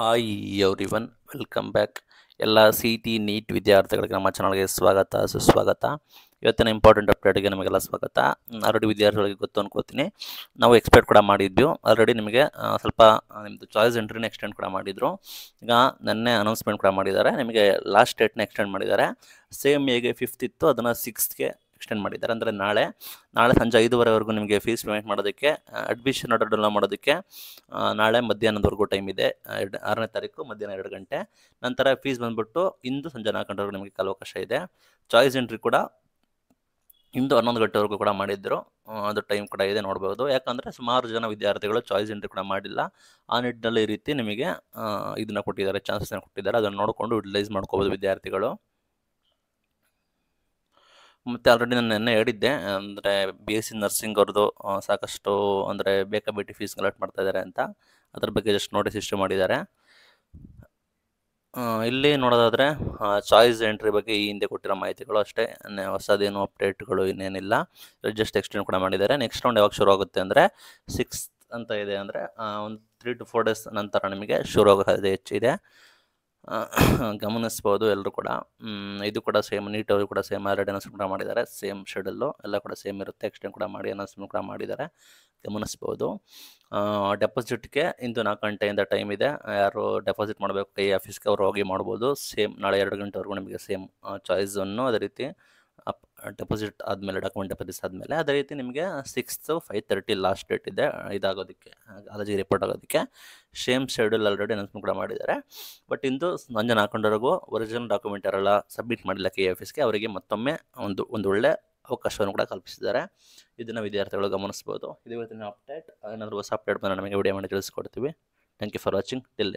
hi everyone welcome back ಎಲ್ಲ C T NEET ವಿದ್ಯಾರ್ಥಿಗಳಿಗೆ ನಮ್ಮ ಚಾನಲ್ಗೆ ಸ್ವಾಗತ ಸುಸ್ವಾಗತ ಇವತ್ತಿನ ಇಂಪಾರ್ಟೆಂಟ್ ಅಪ್ಡೇಟ್ಗೆ ನಿಮಗೆಲ್ಲ ಸ್ವಾಗತ ಆಲ್ರೆಡಿ ವಿದ್ಯಾರ್ಥಿಗಳಿಗೆ ಗೊತ್ತು ಅನ್ಕೋತೀನಿ ನಾವು ಎಕ್ಸ್ಪೆಕ್ಟ್ ಕೂಡ ಮಾಡಿದ್ವಿ ಆಲ್ರೆಡಿ ನಿಮಗೆ ಸ್ವಲ್ಪ ನಿಮ್ಮದು ಚಾಯ್ಸ್ ಎಂಟ್ರಿನ ಎಕ್ಸ್ಟೆಂಡ್ ಕೂಡ ಮಾಡಿದರು ಈಗ ನೆನ್ನೆ ಅನೌನ್ಸ್ಮೆಂಟ್ ಕೂಡ ಮಾಡಿದ್ದಾರೆ ನಿಮಗೆ ಲಾಸ್ಟ್ ಡೇಟ್ನ ಎಕ್ಸ್ಟೆಂಡ್ ಮಾಡಿದ್ದಾರೆ ಸೇಮ್ ಹೇಗೆ ಫಿಫ್ತ್ ಇತ್ತು ಅದನ್ನು ಸಿಕ್ಸ್ತ್ಗೆ ಎಕ್ಸ್ಟೆಂಡ್ ಮಾಡಿದ್ದಾರೆ ಅಂದರೆ ನಾಳೆ ನಾಳೆ ಸಂಜೆ ಐದುವರೆವರೆಗೂ ನಿಮಗೆ ಫೀಸ್ ಪೇಮೆಂಟ್ ಮಾಡೋದಕ್ಕೆ ಅಡ್ಮಿಷನ್ ಆರ್ಡರ್ ಎಲ್ಲ ಮಾಡೋದಕ್ಕೆ ನಾಳೆ ಮಧ್ಯಾಹ್ನದವರೆಗೂ ಟೈಮ್ ಇದೆ ಎರಡು ಆರನೇ ತಾರೀಕು ಮಧ್ಯಾಹ್ನ ಎರಡು ಗಂಟೆ ನಂತರ ಫೀಸ್ ಬಂದುಬಿಟ್ಟು ಇಂದು ಸಂಜೆ ನಾಲ್ಕು ಗಂಟೆವರೆಗೂ ನಿಮಗೆ ಕಾಲಾವಕಾಶ ಇದೆ ಚಾಯ್ಸ್ ಎಂಟ್ರಿ ಕೂಡ ಇಂದು ಹನ್ನೊಂದು ಗಂಟೆವರೆಗೂ ಕೂಡ ಮಾಡಿದ್ದರು ಅದು ಟೈಮ್ ಕೂಡ ಇದೆ ನೋಡ್ಬೋದು ಯಾಕಂದರೆ ಸುಮಾರು ಜನ ವಿದ್ಯಾರ್ಥಿಗಳು ಚಾಯ್ಸ್ ಎಂಟ್ರಿ ಕೂಡ ಮಾಡಿಲ್ಲ ಆ ನಿಟ್ಟಿನಲ್ಲಿ ಈ ರೀತಿ ನಿಮಗೆ ಇದನ್ನು ಕೊಟ್ಟಿದ್ದಾರೆ ಚಾನ್ಸಸ್ನ ಕೊಟ್ಟಿದ್ದಾರೆ ಅದನ್ನು ನೋಡಿಕೊಂಡು ಯುಟಿಲೈಸ್ ಮಾಡ್ಕೋಬೋದು ವಿದ್ಯಾರ್ಥಿಗಳು ಮತ್ತು ಆಲ್ರೆಡಿ ನಾನು ನಿನ್ನೆ ಹೇಳಿದ್ದೆ ಅಂದರೆ ಬಿ ಎಸ್ ಸಿ ನರ್ಸಿಂಗ್ ಅವ್ರದ್ದು ಸಾಕಷ್ಟು ಅಂದರೆ ಬೇಕಾಬಿಟ್ಟಿ ಫೀಸ್ ಕಲೆಕ್ಟ್ ಮಾಡ್ತಾ ಇದ್ದಾರೆ ಅಂತ ಅದ್ರ ಬಗ್ಗೆ ಜಸ್ಟ್ ನೋಟಿಸ್ ಇಶ್ಯೂ ಮಾಡಿದ್ದಾರೆ ಇಲ್ಲಿ ನೋಡೋದಾದರೆ ಚಾಯ್ಸ್ ಎಂಟ್ರಿ ಬಗ್ಗೆ ಈ ಹಿಂದೆ ಕೊಟ್ಟಿರೋ ಮಾಹಿತಿಗಳು ಅಷ್ಟೇ ಹೊಸದೇನು ಅಪ್ಡೇಟ್ಗಳು ಇನ್ನೇನಿಲ್ಲ ಜಸ್ಟ್ ಎಕ್ಸ್ಟೆಂಡ್ ಕೂಡ ಮಾಡಿದ್ದಾರೆ ನೆಕ್ಸ್ಟ್ ರೌಂಡ್ ಯಾವಾಗ ಶುರು ಆಗುತ್ತೆ ಅಂದರೆ ಸಿಕ್ಸ್ ಅಂತ ಇದೆ ಅಂದರೆ ಒಂದು ತ್ರೀ ಟು ಫೋರ್ ಡೇಸ್ ನಂತರ ನಿಮಗೆ ಶುರು ಆಗೋದು ಹೆಚ್ಚಿದೆ ಗಮನಿಸ್ಬೋದು ಎಲ್ಲರೂ ಕೂಡ ಇದು ಕೂಡ ಸೇಮ್ ನೀಟ್ ಅವರು ಕೂಡ ಸೇಮ್ ಆಲ್ರೆಡಿ ಅನೌನ್ಸ್ಮೆಂಟ್ ಕೂಡ ಮಾಡಿದ್ದಾರೆ ಸೇಮ್ ಶೆಡ್ಯೂಲು ಎಲ್ಲ ಕೂಡ ಸೇಮ್ ಇರುತ್ತೆ ಎಕ್ಸ್ಟೆಂಡ್ ಕೂಡ ಮಾಡಿ ಅನೌನ್ಸ್ಮೆಂಟ್ ಕೂಡ ಮಾಡಿದ್ದಾರೆ ಗಮನಿಸ್ಬೋದು ಡೆಪಾಸಿಟ್ಗೆ ಇಂದು ನಾಲ್ಕು ಗಂಟೆಯಿಂದ ಟೈಮ್ ಇದೆ ಯಾರು ಡೆಪಾಸಿಟ್ ಮಾಡಬೇಕು ಕೈ ಆಫೀಸ್ಗೆ ಅವ್ರು ಹೋಗಿ ಮಾಡ್ಬೋದು ಸೇಮ್ ನಾಳೆ ಎರಡು ಗಂಟೆವರೆಗೂ ನಿಮಗೆ ಸೇಮ್ ಚಾಯ್ಸನ್ನು ಅದೇ ರೀತಿ ಅಪ್ ಡೆಪಾಸಿಟ್ ಆದಮೇಲೆ ಡಾಕ್ಯುಮೆಂಟ್ ಡೆಪಾಸಿಟ್ ಆದಮೇಲೆ ಅದೇ ರೀತಿ ನಿಮಗೆ sixth five thirty last date ಇದೆ ಇದಾಗೋದಕ್ಕೆ ಅಲರ್ಜಿ ರಿಪೋರ್ಟ್ ಆಗೋದಕ್ಕೆ ಸೇಮ್ ಶೆಡ್ಯೂಲ್ ಆಲ್ರೆಡಿ ಅನೌನ್ಸ್ಮೆಂಟ್ ಕೂಡ ಮಾಡಿದ್ದಾರೆ ಬಟ್ ಇಂದು ನಂಜನ್ ಹಾಕೊಂಡವರೆಗೂ ಒರಿಜಿನಲ್ ಡಾಕ್ಯುಮೆಂಟ್ ಯಾರೆಲ್ಲ ಸಬ್ಮಿಟ್ ಮಾಡಿಲ್ಲ ಕೆ ಆಫೀಸ್ಗೆ ಅವರಿಗೆ ಮತ್ತೊಮ್ಮೆ ಒಂದು ಒಂದು ಒಳ್ಳೆ ಅವಕಾಶವನ್ನು ಕೂಡ ಕಲ್ಪಿಸಿದ್ದಾರೆ ಇದನ್ನು ವಿದ್ಯಾರ್ಥಿಗಳು ಗಮನಿಸ್ಬೋದು ಇದು ಇವತ್ತಿನ ಅಪ್ಡೇಟ್ ಏನಾದರೂ ಹೊಸ ಅಪ್ಡೇಟ್ ಬಂದರೆ ನಮಗೆ ವಿಡಿಯೋ ಮಾಡಿ ತಿಳಿಸ್ಕೊಡ್ತೀವಿ thank you for watching till